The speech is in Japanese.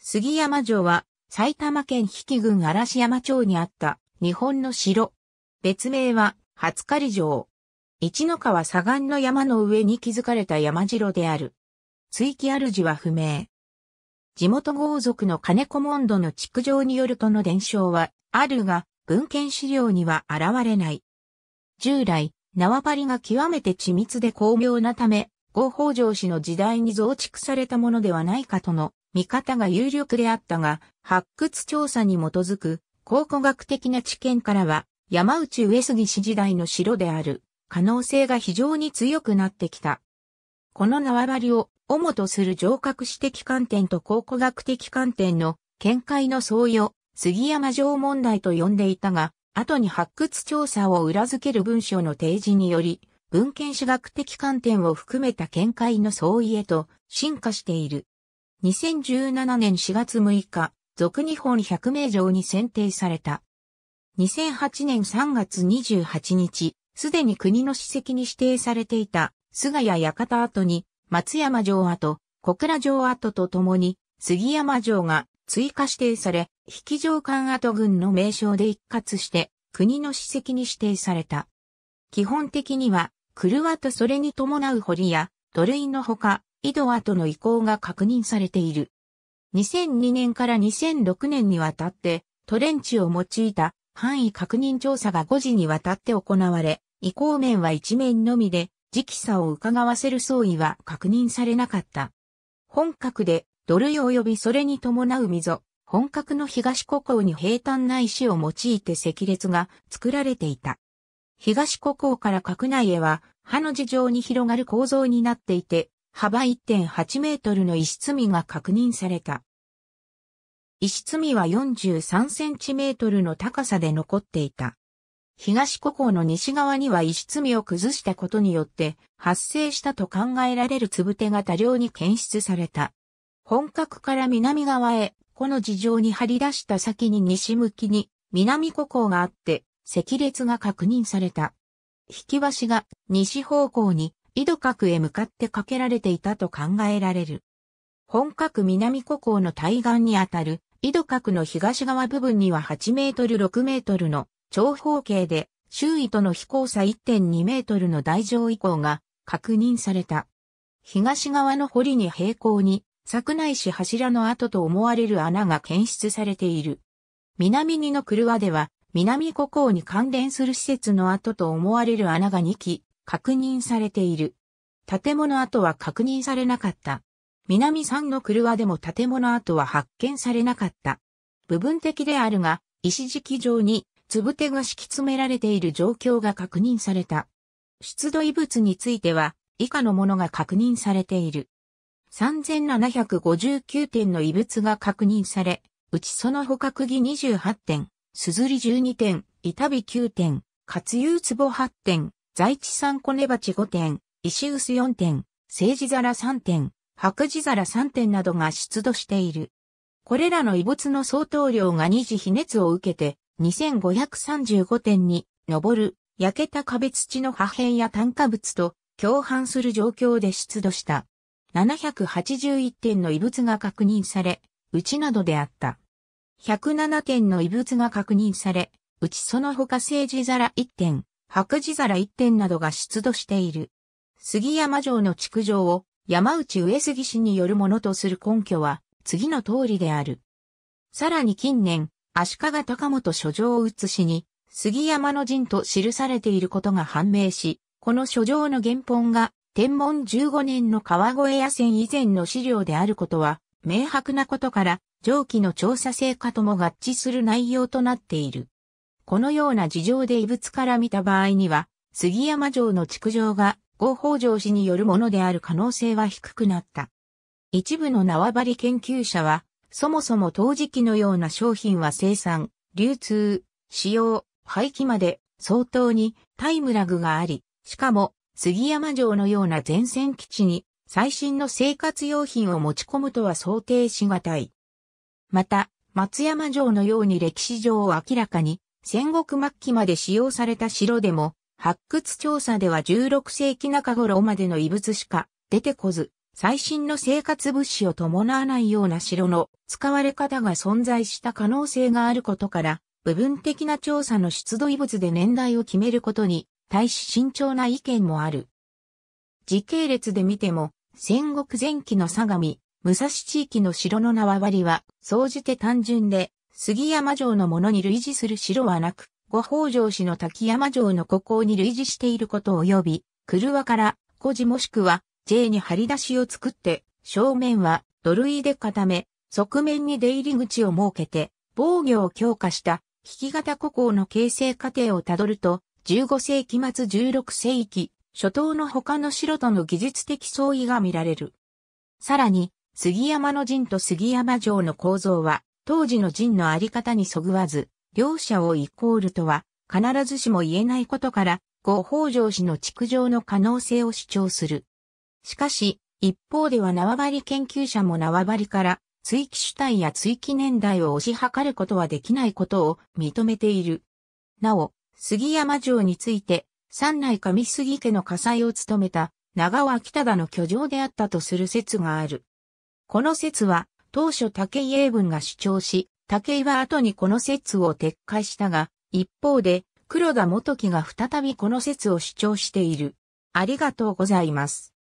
杉山城は埼玉県比企郡嵐山町にあった日本の城。別名は初狩城。一の川左岸の山の上に築かれた山城である。追記主は不明。地元豪族の金子モンドの築城によるとの伝承はあるが、文献資料には現れない。従来、縄張りが極めて緻密で巧妙なため、合法城氏の時代に増築されたものではないかとの見方が有力であったが、発掘調査に基づく考古学的な知見からは、山内上杉氏時代の城である可能性が非常に強くなってきた。この縄張りを主とする城郭史的観点と考古学的観点の見解の相違を杉山城問題と呼んでいたが、後に発掘調査を裏付ける文書の提示により、文献史学的観点を含めた見解の相違へと進化している。2017年4月6日、俗日本百名城に選定された。2008年3月28日、すでに国の史跡に指定されていた、菅谷館跡に、松山城跡、小倉城跡とともに、杉山城が追加指定され、引城館跡群の名称で一括して、国の史跡に指定された。基本的には、クルワとそれに伴う堀や、土塁のほか、井戸跡の遺構が確認されている。2002年から2006年にわたって、トレンチを用いた範囲確認調査が5時にわたって行われ、遺構面は1面のみで、時期差を伺わせる相違は確認されなかった。本格で土塁及びそれに伴う溝、本格の東古港に平坦な石を用いて石列が作られていた。東古港から閣内へは、歯の地上に広がる構造になっていて、幅1.8メートルの石積みが確認された。石積みは43センチメートルの高さで残っていた。東湖口の西側には石積みを崩したことによって発生したと考えられるつぶてが多量に検出された。本格から南側へ、この地上に張り出した先に西向きに南湖口があって、赤列が確認された。引き橋が西方向に井戸角へ向かってかけられていたと考えられる。本格南湖口の対岸にあたる井戸角の東側部分には8メートル6メートルの長方形で周囲との飛行差1.2メートルの大上以降が確認された。東側の堀に平行に柵内市柱の跡と思われる穴が検出されている。南にの車では南湖口に関連する施設の跡と思われる穴が2基確認されている。建物跡は確認されなかった。南山の車でも建物跡は発見されなかった。部分的であるが、石敷上に、つぶてが敷き詰められている状況が確認された。出土遺物については、以下のものが確認されている。3759点の遺物が確認され、うちその獲儀28点、すずり12点、板火9点、活油壺8点、在地産コネ鉢5点、石臼4点、政治皿3点、白地皿3点などが出土している。これらの遺物の相当量が二次比熱を受けて2535点に上る焼けた壁土の破片や炭化物と共犯する状況で出土した。781点の遺物が確認され、うちなどであった。107点の遺物が確認され、うちその他政治皿1点、白地皿1点などが出土している。杉山城の築城を山内上杉氏によるものとする根拠は次の通りである。さらに近年、足利高本書状を写しに杉山の陣と記されていることが判明し、この書状の原本が天文15年の川越野戦以前の資料であることは明白なことから、上記の調査成果とも合致する内容となっている。このような事情で異物から見た場合には、杉山城の築城が合法城氏によるものである可能性は低くなった。一部の縄張り研究者は、そもそも陶磁器のような商品は生産、流通、使用、廃棄まで相当にタイムラグがあり、しかも杉山城のような前線基地に最新の生活用品を持ち込むとは想定しがたい。また、松山城のように歴史上を明らかに戦国末期まで使用された城でも、発掘調査では16世紀中頃までの遺物しか出てこず、最新の生活物資を伴わないような城の使われ方が存在した可能性があることから、部分的な調査の出土遺物で年代を決めることに対し慎重な意見もある。時系列で見ても、戦国前期の相模、武蔵地域の城の縄張りは、総じて単純で、杉山城のものに類似する城はなく、五宝城市の滝山城の孤高に類似していることを及び、車から古事もしくは J に張り出しを作って、正面は土塁で固め、側面に出入り口を設けて、防御を強化した引き型古校の形成過程をたどると、15世紀末16世紀、初頭の他の城との技術的相違が見られる。さらに、杉山の陣と杉山城の構造は、当時の人のあり方にそぐわず、両者をイコールとは、必ずしも言えないことから、後北条氏の築城の可能性を主張する。しかし、一方では縄張り研究者も縄張りから、追記主体や追記年代を推し量ることはできないことを認めている。なお、杉山城について、三内上杉家の火災を務めた長尾秋忠の居城であったとする説がある。この説は、当初武井英文が主張し、武井は後にこの説を撤回したが、一方で、黒田元樹が再びこの説を主張している。ありがとうございます。